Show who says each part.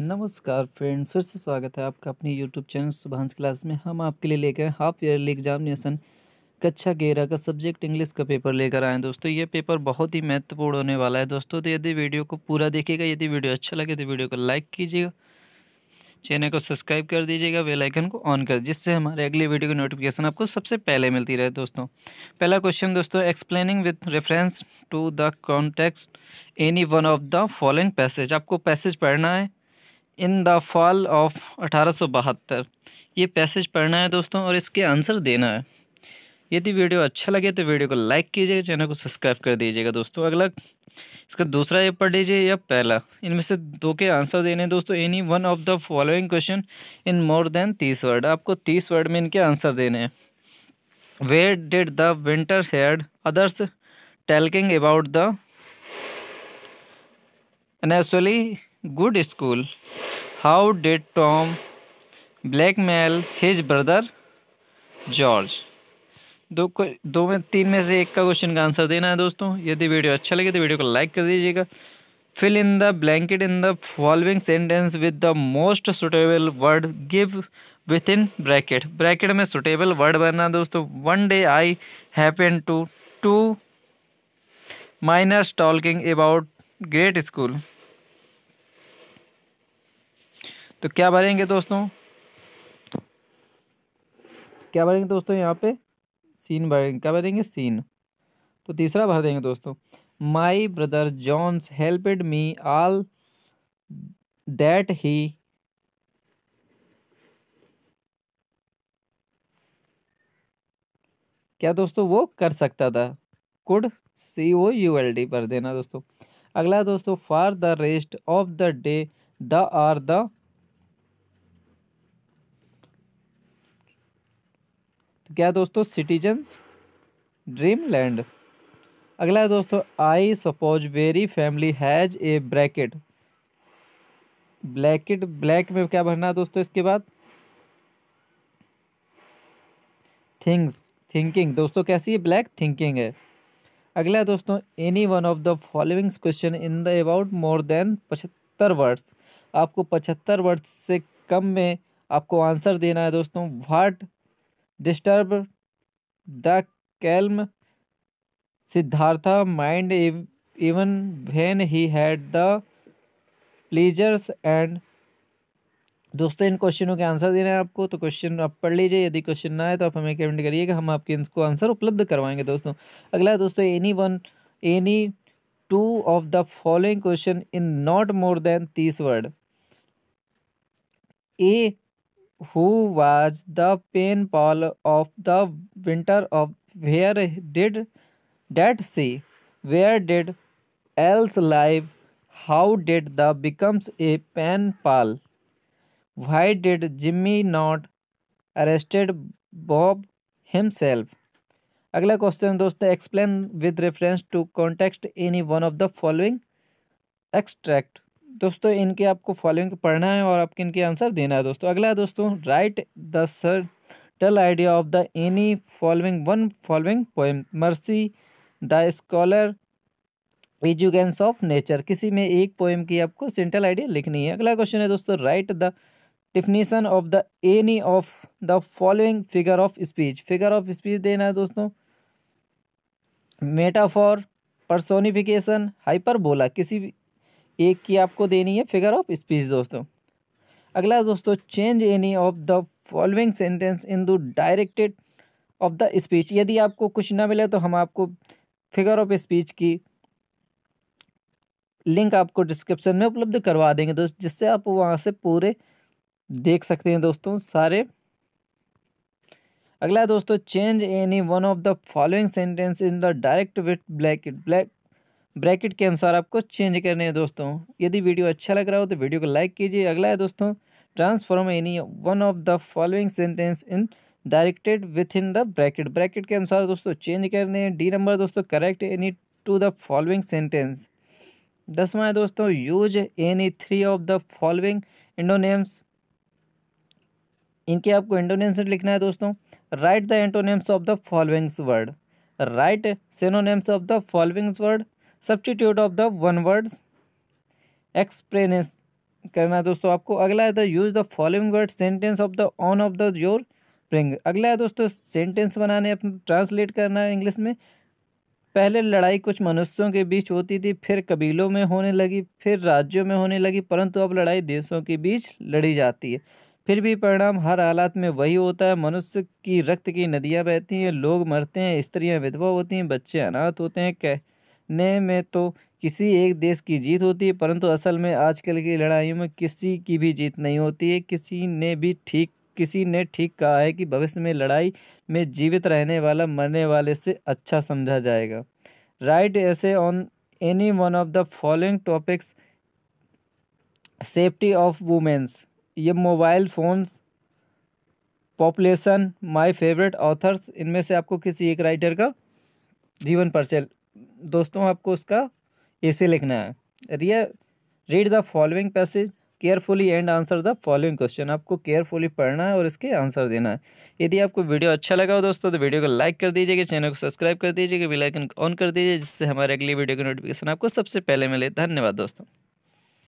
Speaker 1: नमस्कार फ्रेंड फिर से स्वागत है आपका अपने यूट्यूब चैनल सुभांश क्लास में हम आपके लिए लेकर आए हाफ ईयरली एग्जामिनेशन कक्षा गेरा का सब्जेक्ट इंग्लिश का पेपर लेकर आए दोस्तों ये पेपर बहुत ही महत्वपूर्ण होने वाला है दोस्तों तो यदि वीडियो को पूरा देखिएगा यदि वीडियो अच्छा लगे तो वीडियो को लाइक कीजिएगा चैनल को सब्सक्राइब कर दीजिएगा बेल आइकन को ऑन कर जिससे हमारे अगले वीडियो की नोटिफिकेशन आपको सबसे पहले मिलती रहे दोस्तों पहला क्वेश्चन दोस्तों explaining with reference to the context any one of the following passage आपको पैसेज पढ़ना है इन द फॉल ऑफ अठारह ये पैसेज पढ़ना है दोस्तों और इसके आंसर देना है यदि वीडियो अच्छा लगे तो वीडियो को लाइक कीजिएगा चैनल को सब्सक्राइब कर दीजिएगा दोस्तों अगला इसका दूसरा ये पढ़ लीजिए या पहला इनमें से दो के आंसर देने हैं दोस्तों any one of the following question in more than तीस वर्ड आपको तीस वर्ड में इनके आंसर देने हैं where did the winter heard others talking about the an good school how did Tom blackmail his brother George दो दो में तीन में से एक का क्वेश्चन का आंसर देना है दोस्तों यदि वीडियो अच्छा लगे तो वीडियो को लाइक कर दीजिएगा fill in the blanks in the following sentence with the most suitable word give with in bracket bracket में सुटेबल वर्ड बनना दोस्तों one day I happen to to miners talking about great school तो क्या भरेंगे दोस्तों क्या भरेंगे दोस्तों यहाँ पे सीन भरेंगे क्या भरेंगे सीन तो तीसरा भर देंगे दोस्तों my brother Johns helped me all that he क्या दोस्तों वो कर सकता था could C O U L D भर देना दोस्तों अगला दोस्तों for the rest of the day the are the तो क्या दोस्तों सिटीजन्स ड्रीम लैंड अगला है दोस्तों I suppose very family has a bracket blanket black में क्या भरना है दोस्तों इसके बाद थिंग्स थिंकिंग दोस्तों कैसी है ब्लैक थिंकिंग है अगला है दोस्तों any one of the followings question in the about more than पचहत्तर वर्ड्स आपको पचहत्तर वर्ड्स से कम में आपको आंसर देना है दोस्तों what disturb the calm Siddhartha mind even when he had the pleasures and दोस्तों इन क्वेश्चनों के आंसर देना है आपको तो क्वेश्चन आप पढ़ लीजिए यदि क्वेश्चन ना आए तो आप हमें कमेंट करिएगा हम आपके इनको आंसर उपलब्ध करवाएंगे दोस्तों अगला है दोस्तों any one any two of the following question in not more than तीस word a who was the ball of the winter of where did that see where did else live how did the becomes a pal why did jimmy not arrested bob himself अगला question दोस्तों explain with reference to context any one of the following extract. दोस्तों इनके आपको following पढ़ना है और आपके इनके आंसर देना है दोस्तों अगला है दोस्तों write the central idea of the any following one following poem mercy the scholar एजुकेंस ऑफ नेचर किसी में एक पोएम की आपको सेंट्रल आइडिया लिखनी है अगला क्वेश्चन है दोस्तों write the definition of the any of the following figure of speech figure of speech देना है दोस्तों मेटाफॉर परसोनिफिकेशन हाइपरबोला किसी भी एक की आपको देनी है फिगर ऑफ स्पीच दोस्तों अगला दोस्तों change any of the following sentence in the directed of the speech यदि आपको कुछ ना मिले तो हम आपको फिगर ऑफ स्पीच की लिंक आपको डिस्क्रिप्शन में उपलब्ध करवा देंगे दोस्त जिससे आप वहाँ से पूरे देख सकते हैं दोस्तों सारे अगला दोस्तों change any one of the following sentence in the direct with black black bracket के अनुसार आपको चेंज करने हैं दोस्तों यदि वीडियो अच्छा लग रहा हो तो वीडियो को लाइक कीजिए अगला है दोस्तों transform any one of the following sentence in directed with in the bracket bracket के अनुसार दोस्तों चेंज करने हैं डी नंबर दोस्तों correct any two the following sentence दसवा है दोस्तों use any three of the following idioms इनके आपको इंडोनेम्स लिखना है दोस्तों write the antonyms of the followings word write synonyms of the followings word substitute of the one words explanations करना दोस्तों आपको अगला है the use the following word sentence of the on of the your bring अगला है दोस्तों sentence बनाने अपने ट्रांसलेट करना है इंग्लिश में पहले लड़ाई कुछ मनुष्यों के बीच होती थी फिर कबीलों में होने लगी फिर राज्यों में होने लगी परंतु अब लड़ाई देशों के बीच लड़ी जाती है फिर भी परिणाम हर हालात में वही होता है मनुष्य की रक्त की नदियाँ बहती हैं लोग मरते हैं स्त्रियाँ विधवा होती हैं बच्चे अनाथ होते हैं कह ने में तो किसी एक देश की जीत होती है परंतु असल में आजकल की लड़ाइयों में किसी की भी जीत नहीं होती है किसी ने भी ठीक किसी ने ठीक कहा है कि भविष्य में लड़ाई में जीवित रहने वाला मरने वाले से अच्छा समझा जाएगा write essay on any one of the following topics safety of womens ये mobile phones population my favourite authors इनमें से आपको किसी एक राइटर का जीवन परिचय दोस्तों आपको उसका ऐसे लिखना है रिया read the following passage carefully and answer the following question आपको केयरफुली पढ़ना है और इसके आंसर देना है यदि आपको वीडियो अच्छा लगा हो दोस्तों तो वीडियो को लाइक कर दीजिएगा चैनल को सब्सक्राइब कर दीजिएगा बेल आइकन ऑन कर दीजिए जिससे हमारे अगली वीडियो की नोटिफिकेशन आपको सबसे पहले मिले धन्यवाद दोस्तों